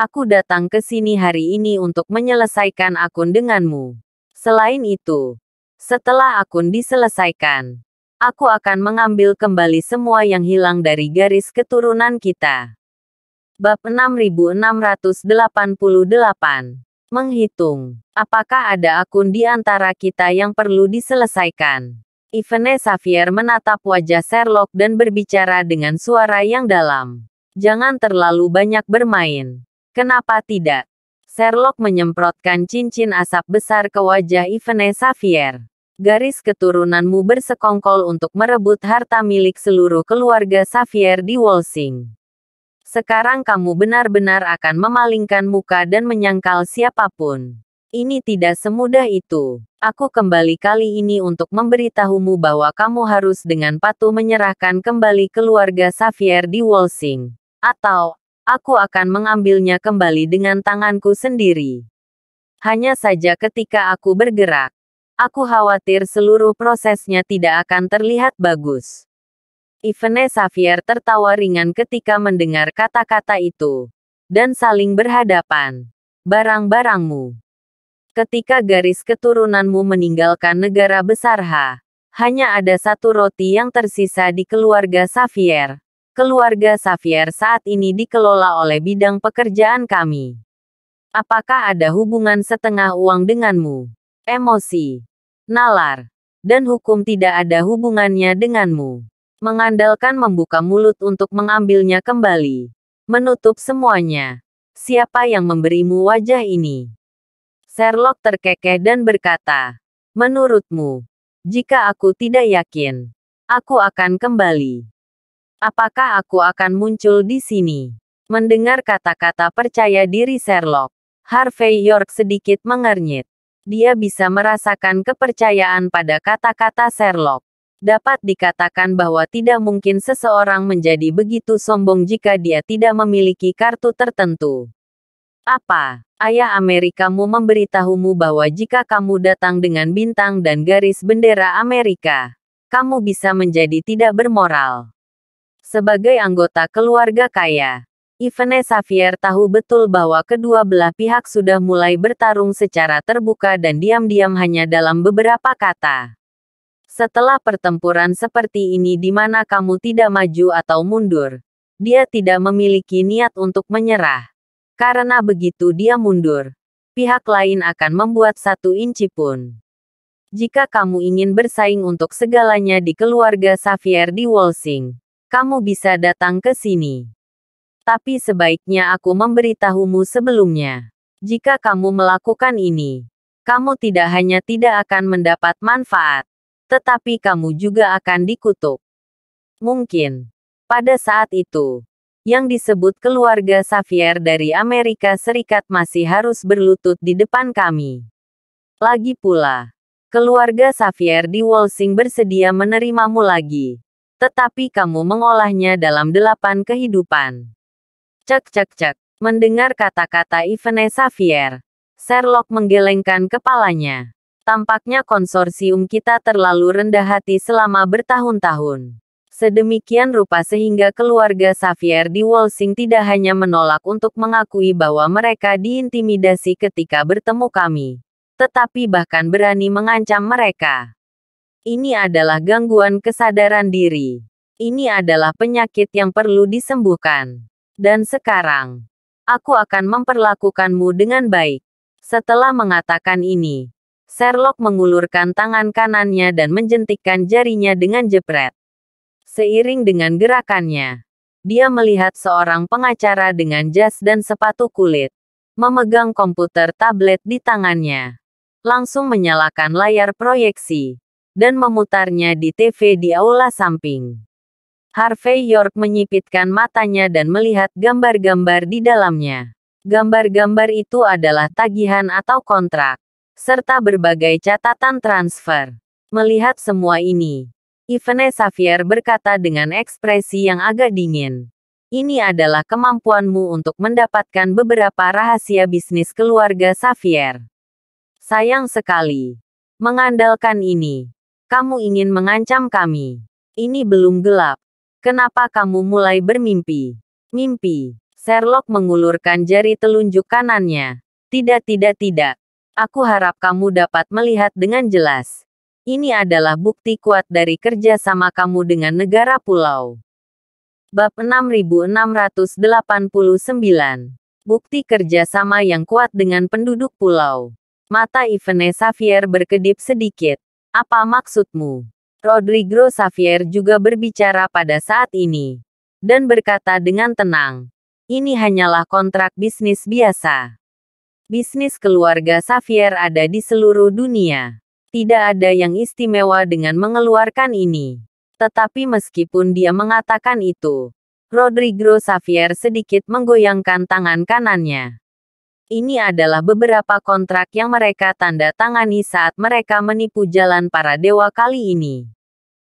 Aku datang ke sini hari ini untuk menyelesaikan akun denganmu. Selain itu, setelah akun diselesaikan, aku akan mengambil kembali semua yang hilang dari garis keturunan kita. Bab 6688 Menghitung, apakah ada akun di antara kita yang perlu diselesaikan? Ivene Xavier menatap wajah Sherlock dan berbicara dengan suara yang dalam. Jangan terlalu banyak bermain. Kenapa tidak? Sherlock menyemprotkan cincin asap besar ke wajah Ivene Xavier. Garis keturunanmu bersekongkol untuk merebut harta milik seluruh keluarga Xavier di Walsing. Sekarang kamu benar-benar akan memalingkan muka dan menyangkal siapapun. Ini tidak semudah itu. Aku kembali kali ini untuk memberitahumu bahwa kamu harus dengan patuh menyerahkan kembali keluarga Xavier di Walsing, Atau, aku akan mengambilnya kembali dengan tanganku sendiri. Hanya saja ketika aku bergerak, aku khawatir seluruh prosesnya tidak akan terlihat bagus. Ivene Xavier tertawa ringan ketika mendengar kata-kata itu. Dan saling berhadapan. Barang-barangmu. Ketika garis keturunanmu meninggalkan negara besar H, hanya ada satu roti yang tersisa di keluarga Xavier. Keluarga Xavier saat ini dikelola oleh bidang pekerjaan kami. Apakah ada hubungan setengah uang denganmu? Emosi, nalar, dan hukum tidak ada hubungannya denganmu. Mengandalkan membuka mulut untuk mengambilnya kembali. Menutup semuanya. Siapa yang memberimu wajah ini? Sherlock terkekeh dan berkata, Menurutmu, jika aku tidak yakin, aku akan kembali. Apakah aku akan muncul di sini? Mendengar kata-kata percaya diri Sherlock, Harvey York sedikit mengernyit. Dia bisa merasakan kepercayaan pada kata-kata Sherlock. Dapat dikatakan bahwa tidak mungkin seseorang menjadi begitu sombong jika dia tidak memiliki kartu tertentu. Apa? Ayah Amerikamu memberitahumu bahwa jika kamu datang dengan bintang dan garis bendera Amerika, kamu bisa menjadi tidak bermoral. Sebagai anggota keluarga kaya, Ivane Xavier tahu betul bahwa kedua belah pihak sudah mulai bertarung secara terbuka dan diam-diam hanya dalam beberapa kata. Setelah pertempuran seperti ini di mana kamu tidak maju atau mundur, dia tidak memiliki niat untuk menyerah. Karena begitu dia mundur, pihak lain akan membuat satu inci pun. Jika kamu ingin bersaing untuk segalanya di keluarga Xavier di Walsing, kamu bisa datang ke sini. Tapi sebaiknya aku memberitahumu sebelumnya. Jika kamu melakukan ini, kamu tidak hanya tidak akan mendapat manfaat, tetapi kamu juga akan dikutuk. Mungkin pada saat itu, yang disebut keluarga Xavier dari Amerika Serikat masih harus berlutut di depan kami. Lagi pula, keluarga Xavier di Walsing bersedia menerimamu lagi. Tetapi kamu mengolahnya dalam delapan kehidupan. Cek cek cek, mendengar kata-kata Ivene Xavier, Sherlock menggelengkan kepalanya. Tampaknya konsorsium kita terlalu rendah hati selama bertahun-tahun. Sedemikian rupa sehingga keluarga Xavier di Walsing tidak hanya menolak untuk mengakui bahwa mereka diintimidasi ketika bertemu kami, tetapi bahkan berani mengancam mereka. Ini adalah gangguan kesadaran diri. Ini adalah penyakit yang perlu disembuhkan. Dan sekarang, aku akan memperlakukanmu dengan baik. Setelah mengatakan ini, Sherlock mengulurkan tangan kanannya dan menjentikkan jarinya dengan jepret seiring dengan gerakannya. Dia melihat seorang pengacara dengan jas dan sepatu kulit, memegang komputer tablet di tangannya. Langsung menyalakan layar proyeksi, dan memutarnya di TV di aula samping. Harvey York menyipitkan matanya dan melihat gambar-gambar di dalamnya. Gambar-gambar itu adalah tagihan atau kontrak, serta berbagai catatan transfer. Melihat semua ini, Yvonne Xavier berkata dengan ekspresi yang agak dingin. Ini adalah kemampuanmu untuk mendapatkan beberapa rahasia bisnis keluarga Xavier. Sayang sekali. Mengandalkan ini. Kamu ingin mengancam kami. Ini belum gelap. Kenapa kamu mulai bermimpi? Mimpi. Sherlock mengulurkan jari telunjuk kanannya. Tidak, tidak, tidak. Aku harap kamu dapat melihat dengan jelas. Ini adalah bukti kuat dari kerja sama kamu dengan negara pulau. Bab 6689 Bukti kerjasama yang kuat dengan penduduk pulau. Mata Ivane Xavier berkedip sedikit. Apa maksudmu? Rodrigo Xavier juga berbicara pada saat ini. Dan berkata dengan tenang. Ini hanyalah kontrak bisnis biasa. Bisnis keluarga Xavier ada di seluruh dunia. Tidak ada yang istimewa dengan mengeluarkan ini. Tetapi meskipun dia mengatakan itu, Rodrigo Xavier sedikit menggoyangkan tangan kanannya. Ini adalah beberapa kontrak yang mereka tanda tangani saat mereka menipu jalan para dewa kali ini.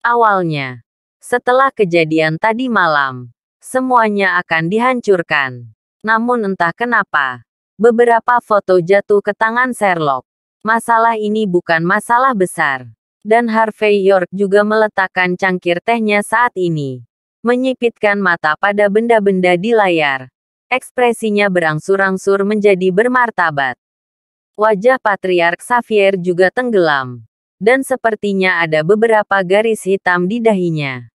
Awalnya, setelah kejadian tadi malam, semuanya akan dihancurkan. Namun entah kenapa, beberapa foto jatuh ke tangan Sherlock. Masalah ini bukan masalah besar. Dan Harvey York juga meletakkan cangkir tehnya saat ini. Menyipitkan mata pada benda-benda di layar. Ekspresinya berangsur-angsur menjadi bermartabat. Wajah Patriark Xavier juga tenggelam. Dan sepertinya ada beberapa garis hitam di dahinya.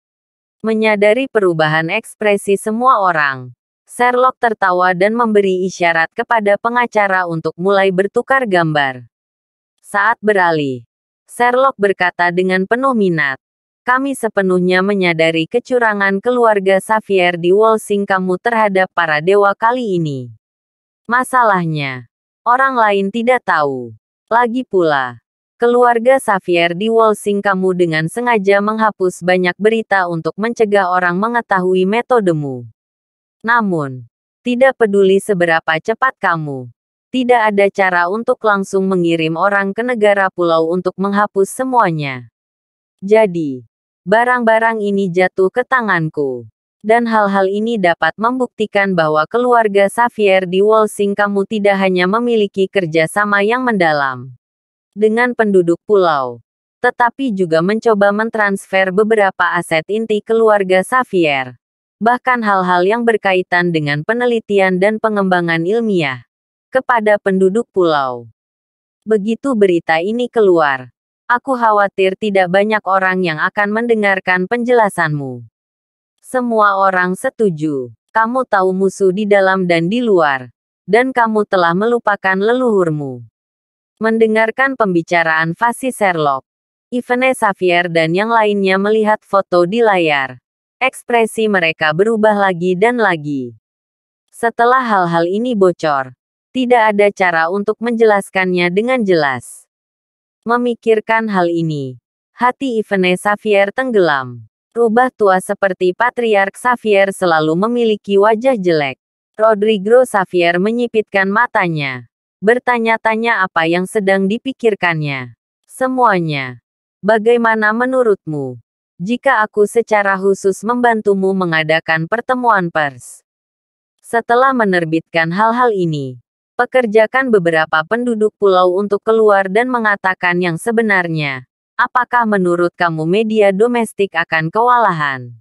Menyadari perubahan ekspresi semua orang, Sherlock tertawa dan memberi isyarat kepada pengacara untuk mulai bertukar gambar. Saat beralih, Sherlock berkata dengan penuh minat. Kami sepenuhnya menyadari kecurangan keluarga Xavier di Walsing kamu terhadap para dewa kali ini. Masalahnya, orang lain tidak tahu. Lagi pula, keluarga Xavier di Walsing kamu dengan sengaja menghapus banyak berita untuk mencegah orang mengetahui metodemu. Namun, tidak peduli seberapa cepat kamu tidak ada cara untuk langsung mengirim orang ke negara pulau untuk menghapus semuanya. Jadi, barang-barang ini jatuh ke tanganku. Dan hal-hal ini dapat membuktikan bahwa keluarga Xavier di Walsing kamu tidak hanya memiliki kerjasama yang mendalam dengan penduduk pulau, tetapi juga mencoba mentransfer beberapa aset inti keluarga Xavier, bahkan hal-hal yang berkaitan dengan penelitian dan pengembangan ilmiah kepada penduduk pulau. Begitu berita ini keluar, aku khawatir tidak banyak orang yang akan mendengarkan penjelasanmu. Semua orang setuju. Kamu tahu musuh di dalam dan di luar, dan kamu telah melupakan leluhurmu. Mendengarkan pembicaraan Fasi Sherlock, Ivane Xavier dan yang lainnya melihat foto di layar. Ekspresi mereka berubah lagi dan lagi. Setelah hal-hal ini bocor, tidak ada cara untuk menjelaskannya dengan jelas. Memikirkan hal ini, hati Ivene Xavier tenggelam. Rubah tua seperti Patriark Xavier selalu memiliki wajah jelek. Rodrigo Xavier menyipitkan matanya. Bertanya-tanya apa yang sedang dipikirkannya. Semuanya. Bagaimana menurutmu? Jika aku secara khusus membantumu mengadakan pertemuan pers. Setelah menerbitkan hal-hal ini, pekerjakan beberapa penduduk pulau untuk keluar dan mengatakan yang sebenarnya. Apakah menurut kamu media domestik akan kewalahan?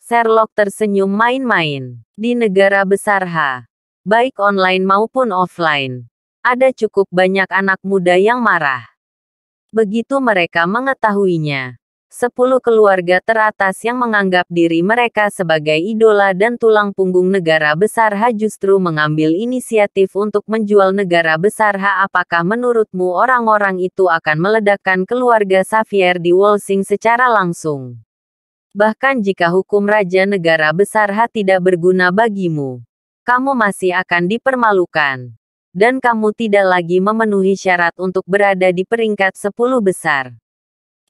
Sherlock tersenyum main-main. Di negara besar H, baik online maupun offline, ada cukup banyak anak muda yang marah. Begitu mereka mengetahuinya, sepuluh keluarga teratas yang menganggap diri mereka sebagai idola dan tulang punggung negara besar H justru mengambil inisiatif untuk menjual negara besar H. Apakah menurutmu orang-orang itu akan meledakkan keluarga Xavier di Walsing secara langsung? Bahkan jika hukum raja negara besar H tidak berguna bagimu, kamu masih akan dipermalukan. Dan kamu tidak lagi memenuhi syarat untuk berada di peringkat 10 besar.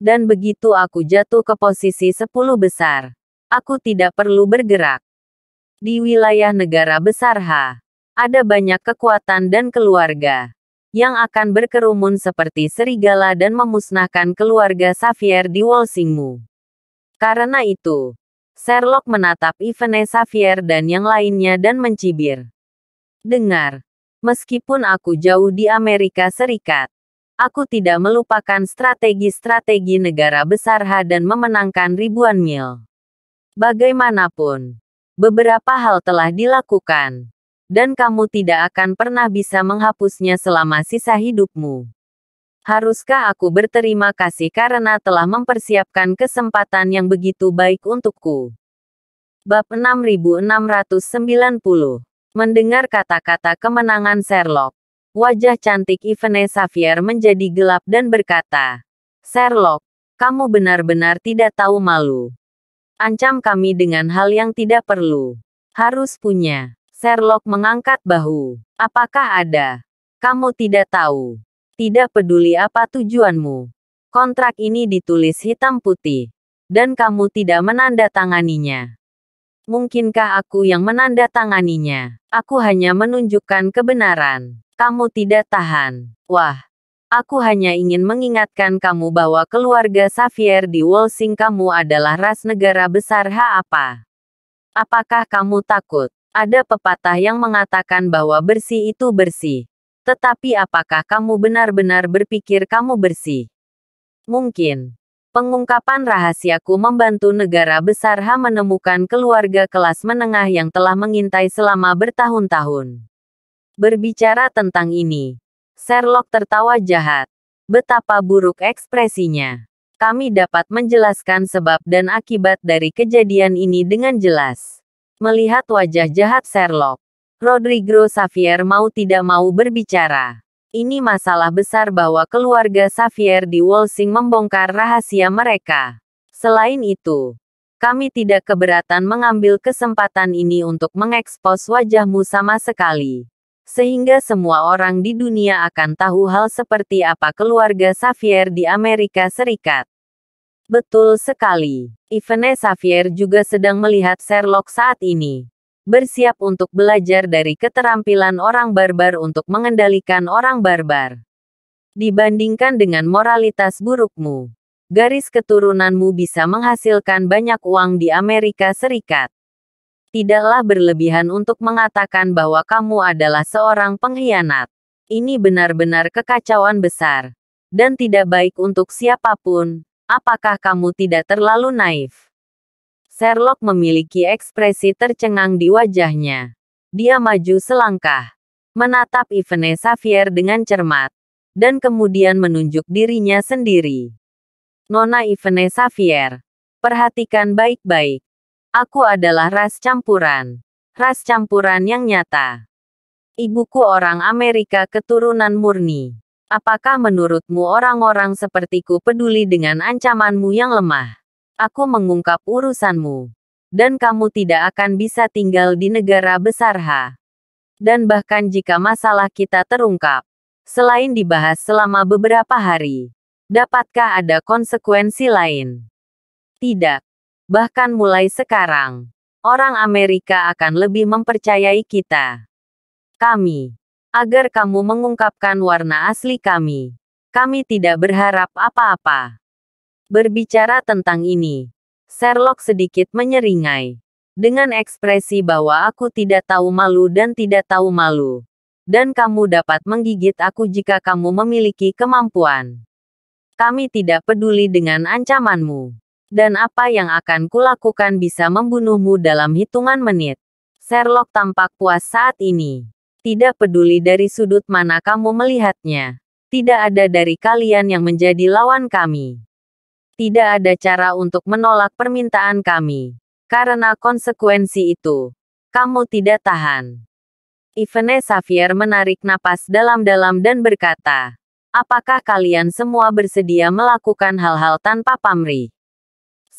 Dan begitu aku jatuh ke posisi 10 besar, aku tidak perlu bergerak. Di wilayah negara besar H, ada banyak kekuatan dan keluarga yang akan berkerumun seperti serigala dan memusnahkan keluarga Xavier di Walsingmu. Karena itu, Sherlock menatap Ivene Xavier dan yang lainnya dan mencibir. Dengar, meskipun aku jauh di Amerika Serikat, aku tidak melupakan strategi-strategi negara besar H dan memenangkan ribuan mil. Bagaimanapun, beberapa hal telah dilakukan, dan kamu tidak akan pernah bisa menghapusnya selama sisa hidupmu. Haruskah aku berterima kasih karena telah mempersiapkan kesempatan yang begitu baik untukku? Bab 6690 Mendengar kata-kata kemenangan Sherlock Wajah cantik Ivane Xavier menjadi gelap dan berkata, Sherlock, kamu benar-benar tidak tahu malu. Ancam kami dengan hal yang tidak perlu. Harus punya. Sherlock mengangkat bahu. Apakah ada? Kamu tidak tahu. Tidak peduli apa tujuanmu. Kontrak ini ditulis hitam putih. Dan kamu tidak menandatanganinya. Mungkinkah aku yang menandatanganinya? Aku hanya menunjukkan kebenaran kamu tidak tahan. Wah, aku hanya ingin mengingatkan kamu bahwa keluarga Xavier di Wolsing kamu adalah ras negara besar ha apa. Apakah kamu takut? Ada pepatah yang mengatakan bahwa bersih itu bersih. Tetapi apakah kamu benar-benar berpikir kamu bersih? Mungkin. Pengungkapan rahasiaku membantu negara besar H menemukan keluarga kelas menengah yang telah mengintai selama bertahun-tahun. Berbicara tentang ini, Sherlock tertawa jahat. Betapa buruk ekspresinya. Kami dapat menjelaskan sebab dan akibat dari kejadian ini dengan jelas. Melihat wajah jahat Sherlock, Rodrigo Xavier mau tidak mau berbicara. Ini masalah besar bahwa keluarga Xavier di Walsing membongkar rahasia mereka. Selain itu, kami tidak keberatan mengambil kesempatan ini untuk mengekspos wajahmu sama sekali sehingga semua orang di dunia akan tahu hal seperti apa keluarga Xavier di Amerika Serikat. Betul sekali. Ivane Xavier juga sedang melihat Sherlock saat ini. Bersiap untuk belajar dari keterampilan orang barbar untuk mengendalikan orang barbar. Dibandingkan dengan moralitas burukmu, garis keturunanmu bisa menghasilkan banyak uang di Amerika Serikat. Tidaklah berlebihan untuk mengatakan bahwa kamu adalah seorang pengkhianat. Ini benar-benar kekacauan besar. Dan tidak baik untuk siapapun. Apakah kamu tidak terlalu naif? Sherlock memiliki ekspresi tercengang di wajahnya. Dia maju selangkah. Menatap Ivene Xavier dengan cermat. Dan kemudian menunjuk dirinya sendiri. Nona Ivene Xavier. Perhatikan baik-baik. Aku adalah ras campuran. Ras campuran yang nyata. Ibuku orang Amerika keturunan murni. Apakah menurutmu orang-orang sepertiku peduli dengan ancamanmu yang lemah? Aku mengungkap urusanmu. Dan kamu tidak akan bisa tinggal di negara besar ha. Dan bahkan jika masalah kita terungkap, selain dibahas selama beberapa hari, dapatkah ada konsekuensi lain? Tidak. Bahkan mulai sekarang, orang Amerika akan lebih mempercayai kita. Kami. Agar kamu mengungkapkan warna asli kami. Kami tidak berharap apa-apa. Berbicara tentang ini, Sherlock sedikit menyeringai. Dengan ekspresi bahwa aku tidak tahu malu dan tidak tahu malu. Dan kamu dapat menggigit aku jika kamu memiliki kemampuan. Kami tidak peduli dengan ancamanmu. Dan apa yang akan kulakukan bisa membunuhmu dalam hitungan menit. Sherlock tampak puas saat ini. Tidak peduli dari sudut mana kamu melihatnya. Tidak ada dari kalian yang menjadi lawan kami. Tidak ada cara untuk menolak permintaan kami. Karena konsekuensi itu, kamu tidak tahan. Ivene Xavier menarik napas dalam-dalam dan berkata, Apakah kalian semua bersedia melakukan hal-hal tanpa pamrih?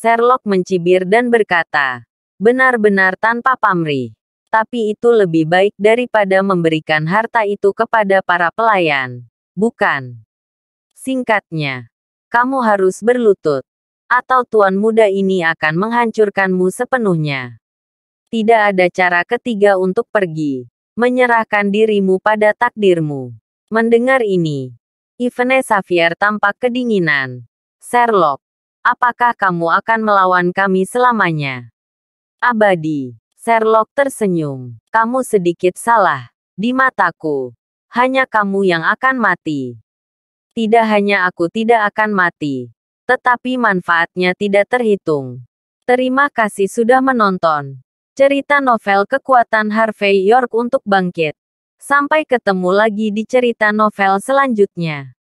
Sherlock mencibir dan berkata, benar-benar tanpa pamrih. Tapi itu lebih baik daripada memberikan harta itu kepada para pelayan. Bukan. Singkatnya, kamu harus berlutut. Atau tuan muda ini akan menghancurkanmu sepenuhnya. Tidak ada cara ketiga untuk pergi. Menyerahkan dirimu pada takdirmu. Mendengar ini, Ivene Xavier tampak kedinginan. Sherlock, Apakah kamu akan melawan kami selamanya? Abadi. Sherlock tersenyum. Kamu sedikit salah. Di mataku. Hanya kamu yang akan mati. Tidak hanya aku tidak akan mati. Tetapi manfaatnya tidak terhitung. Terima kasih sudah menonton. Cerita novel kekuatan Harvey York untuk bangkit. Sampai ketemu lagi di cerita novel selanjutnya.